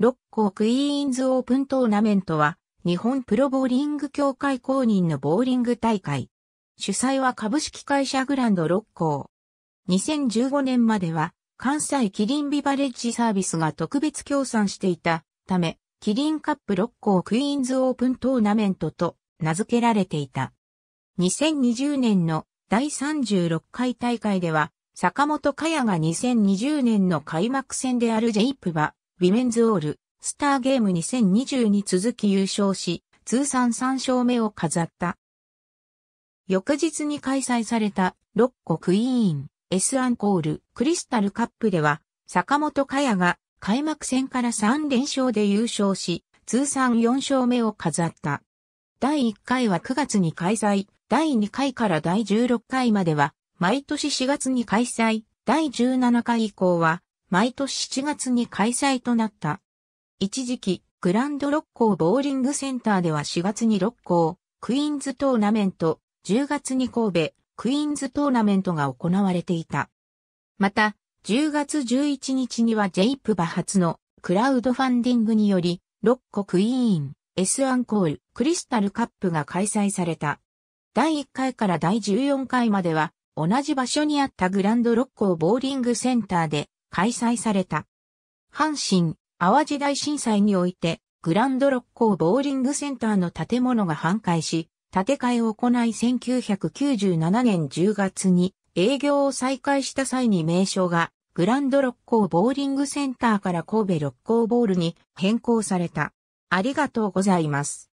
六甲クイーンズオープントーナメントは、日本プロボーリング協会公認のボーリング大会。主催は株式会社グランド六甲。2015年までは、関西キリンビバレッジサービスが特別協賛していたため、キリンカップ六甲クイーンズオープントーナメントと名付けられていた。2020年の第36回大会では、坂本かやが2020年の開幕戦であるジェイプバウィメンズオール、スターゲーム2020に続き優勝し、通算3勝目を飾った。翌日に開催された、ロッコクイーン、S アンコール、クリスタルカップでは、坂本香也が開幕戦から3連勝で優勝し、通算4勝目を飾った。第1回は9月に開催、第2回から第16回までは、毎年4月に開催、第17回以降は、毎年7月に開催となった。一時期、グランド六甲ボーリングセンターでは4月に六甲、クイーンズトーナメント、10月に神戸、クイーンズトーナメントが行われていた。また、10月11日には j プバ発のクラウドファンディングにより、六甲クイーン、S アンコール、クリスタルカップが開催された。第1回から第14回までは、同じ場所にあったグランド六甲ボーリングセンターで、開催された。阪神、淡路大震災において、グランド六甲ボーリングセンターの建物が半壊し、建て替えを行い1997年10月に営業を再開した際に名称がグランド六甲ボーリングセンターから神戸六甲ボールに変更された。ありがとうございます。